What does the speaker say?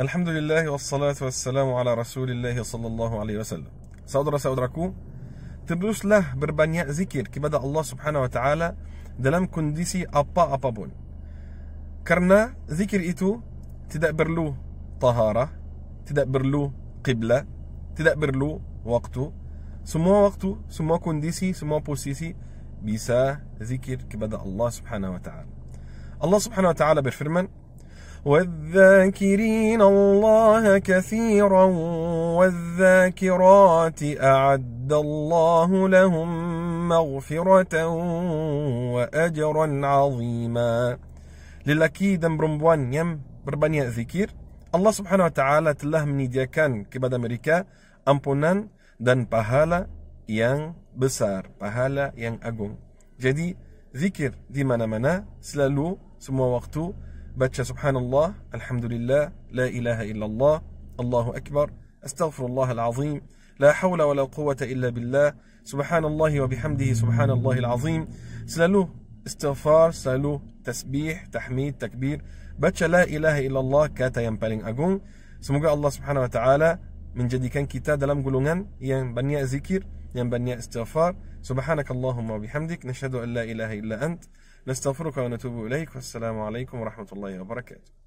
الحمد لله والصلاة والسلام على رسول الله صلى الله عليه وسلم سأدرى سأدركو تبلوس له بربانياء ذكر كبدا الله سبحانه وتعالى دلم كنديسي أبا أبا بون كرنا ذكر إتو تدأبر له طهارة تدأبر له قبلة تدأبر له وقته سمو وقته سمو كنديسي سمو بوسيسي بيسا ذكر كبدا الله سبحانه وتعالى الله سبحانه وتعالى بفرمان والذاكرين الله كثيرا والذاكرات أعد الله لهم مغفرة وأجرا عظيما للأكيد برمبوان يم بربانيا ذكير الله سبحانه وتعالى تله من كان كبد أمريكا أمبونان دان بحالة يان بسار بحالة يان أقوم جدي ذكر دي منا منا سلالو سمو وقتو بچا سبحان الله الحمد لله لا إله إلا الله الله أكبر أستغفر الله العظيم لا حول ولا قوة إلا بالله سبحان الله وبحمده سبحان الله العظيم سلالو استغفار سلالو تسبيح تحميد تكبير بچا لا إله إلا الله كاتا ينبالين أقوم سموك الله سبحانه وتعالى من جدي كان كتا دلم قلونا ين بنيا ذكر ين بنيا استغفار سبحانك اللهم وبحمدك نشهد أن لا إله إلا أنت نستغفرك ونتوب إليك والسلام عليكم ورحمة الله وبركاته